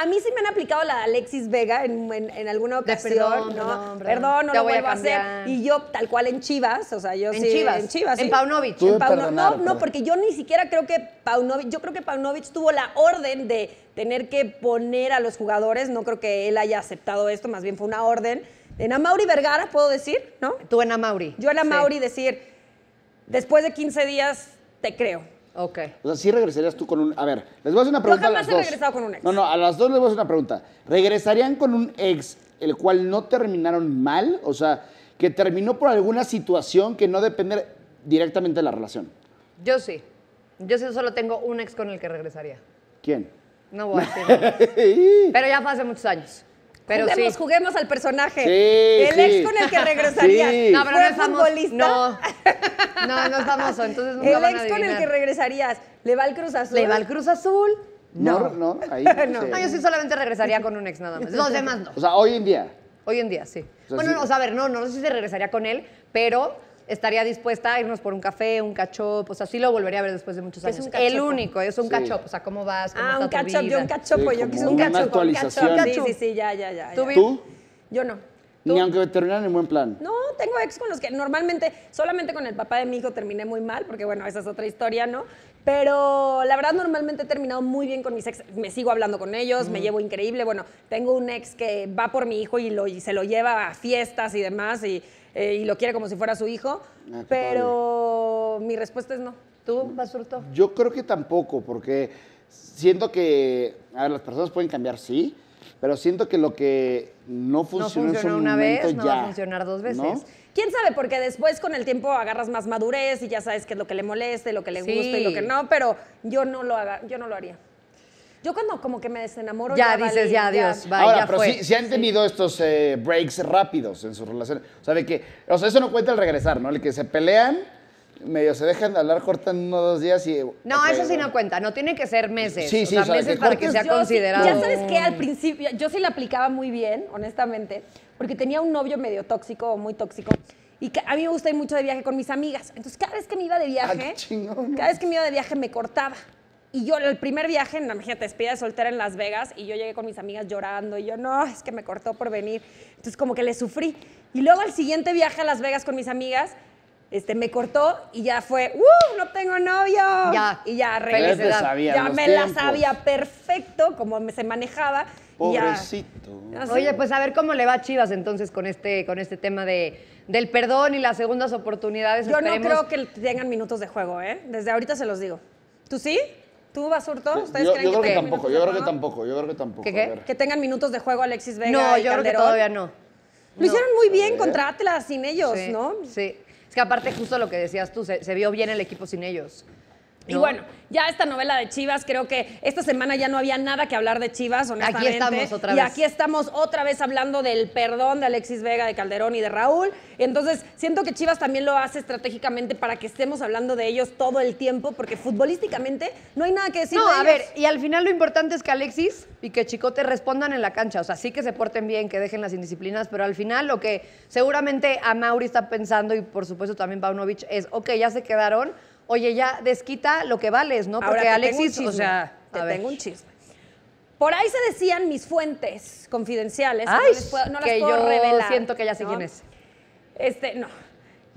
A mí sí me han aplicado la Alexis Vega en, alguna ocasión, perdón, ¿no? Perdón, no lo voy vuelvo a, hacer. Y yo, tal cual en Chivas, o sea, yo ¿En Chivas? En Chivas. En Paunovic. En No, pues. porque yo ni siquiera creo que Paunovic, yo creo que Paunovic tuvo la orden de tener que poner a los jugadores, no creo que él haya aceptado esto, más bien fue una orden. En Amauri Vergara, puedo decir, ¿no? Tú en Amauri. Yo en Amauri decir, después de 15 días, te creo Ok. O sea, sí regresarías tú con un. A ver, les voy a hacer una pregunta. Yo jamás a las he regresado con un ex. No, no, a las dos les voy a hacer una pregunta. ¿Regresarían con un ex el cual no terminaron mal? O sea, que terminó por alguna situación que no depende directamente de la relación. Yo sí. Yo sí solo tengo un ex con el que regresaría. ¿Quién? No voy a decir. Pero ya fue hace muchos años. Pero juguemos, juguemos al personaje. el ex con el que regresarías? No, pero no No. no, no es famoso, entonces nunca El van a ex con el que regresarías. ¿Le va al Cruz Azul? ¿Le va al Cruz Azul? No. No, ahí no. Ah, yo sí solamente regresaría con un ex nada más. Los demás no. O sea, hoy en día. Hoy en día, sí. bueno, no, o sea, a ver, no, no, no sé si se regresaría con él, pero estaría dispuesta a irnos por un café, un cachop, o sea, sí lo volvería a ver después de muchos años. Es el único, es un sí. cachop, o sea, ¿cómo vas? ah, un cachop, yo un cachopo, sí, yo quise un cachop. un cachopo, Sí, sí, sí, ya, ya, ya. ¿Tú? Yo no. Ni aunque terminan en buen plan. No, tengo ex con los que normalmente, solamente con el papá de mi hijo terminé muy mal, porque bueno, esa es otra historia, ¿no? Pero la verdad normalmente he terminado muy bien con mis ex, me sigo hablando con ellos, me llevo increíble, bueno, tengo un ex que va por mi hijo y, lo, y se lo lleva a fiestas y demás y, eh, lo quiere como si fuera su hijo, ah, pero mi respuesta es no. ¿Tú, mm. Basurto? Yo creo que tampoco, porque siento que, a ver, las personas pueden cambiar, sí, pero siento que lo que no funcionó, una vez, no va a funcionar dos veces. ¿Quién sabe? Porque después con el tiempo agarras más madurez y ya sabes qué es lo que le moleste lo que le gusta y lo que no, pero yo no lo haga, yo no lo haría. Yo cuando como que me desenamoro ya, dices ya adiós, Ahora, pero Si, han tenido estos eh, breaks rápidos en su relación, ¿sabe que, o sea, eso no cuenta al regresar, ¿no? El que se pelean medio se dejan de hablar, cortan uno o dos días y. No, eso sí no cuenta, no tiene que ser meses. Sí, sí, o sea, meses para que sea considerado. Sí, ya sabes que al principio, yo sí la aplicaba muy bien, honestamente, porque tenía un novio medio tóxico o muy tóxico. Y a mí me gusta ir mucho de viaje con mis amigas. Entonces, cada vez que me iba de viaje, cada vez que me iba de viaje me cortaba. Y yo, el primer viaje, imagínate, despedida de soltera en Las Vegas, y yo llegué con mis amigas llorando, y yo, no, es que me cortó por venir. Entonces, como que le sufrí. Y luego, al siguiente viaje a Las Vegas con mis amigas, este, me cortó y ya fue, ¡uh! No tengo novio. Ya. Y ya regresé. Ya me la sabía perfecto como se manejaba. Pobrecito. Ya. Oye, pues a ver cómo le va a Chivas entonces con este, con este tema de, del perdón y las segundas oportunidades. Yo no creo que tengan minutos de juego, ¿eh? Desde ahorita se los digo. ¿Tú sí? ¿Tú, vas ¿Ustedes yo, yo creo que, tampoco, yo creo que tampoco, yo creo que tampoco. ¿Qué, Que tengan minutos de juego Alexis Vega No, yo creo que todavía no. Lo hicieron muy bien contra Atlas sin ellos, ¿no? Sí. Es que aparte, justo lo que decías tú, se, se vio bien el equipo sin ellos. Y bueno, ya esta novela de Chivas, creo que esta semana ya no había nada que hablar de Chivas, honestamente. Aquí estamos otra vez. Y aquí estamos otra vez hablando del perdón de Alexis Vega, de Calderón y de Raúl. Entonces, siento que Chivas también lo hace estratégicamente para que estemos hablando de ellos todo el tiempo, porque futbolísticamente no hay nada que decir. No, a ver, y al final lo importante es que Alexis y que Chicote respondan en la cancha. O sea, sí que se porten bien, que dejen las indisciplinas, pero al final lo que seguramente a Mauri está pensando y por supuesto también Paunovic es, ok, ya se quedaron oye, ya desquita lo que vales, ¿no? Porque Alexis, o sea, te tengo un chisme. Por ahí se decían mis fuentes confidenciales, que no, yo revelar, siento que ya sé quién es. Este, no.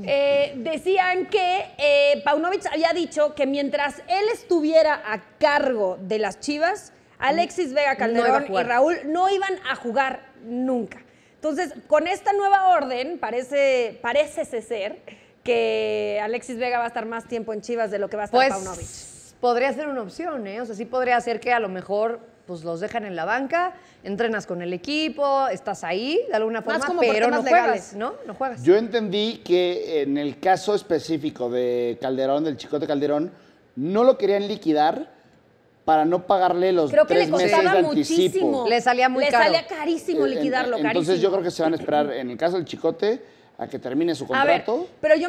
Eh, decían que eh, Paunovic había dicho que mientras él estuviera a cargo de las Chivas, Alexis Vega Calderón y Raúl no iban a jugar nunca. Entonces, con esta nueva orden, parece, parece ser que Alexis Vega va a estar más tiempo en Chivas de lo que va a estar pues, Podría ser una opción, ¿eh? O sea, sí podría ser que a lo mejor pues los dejan en la banca, entrenas con el equipo, estás ahí de alguna forma, pero no juegas, ¿no? No juegas. Yo entendí que en el caso específico de Calderón, del Chicote Calderón, no lo querían liquidar para no pagarle los creo que le costaba muchísimo. Le salía muy caro. Le salía carísimo liquidarlo, eh, liquidarlo, Entonces yo creo que se van a esperar, en el caso del Chicote, a que termine su contrato. A pero yo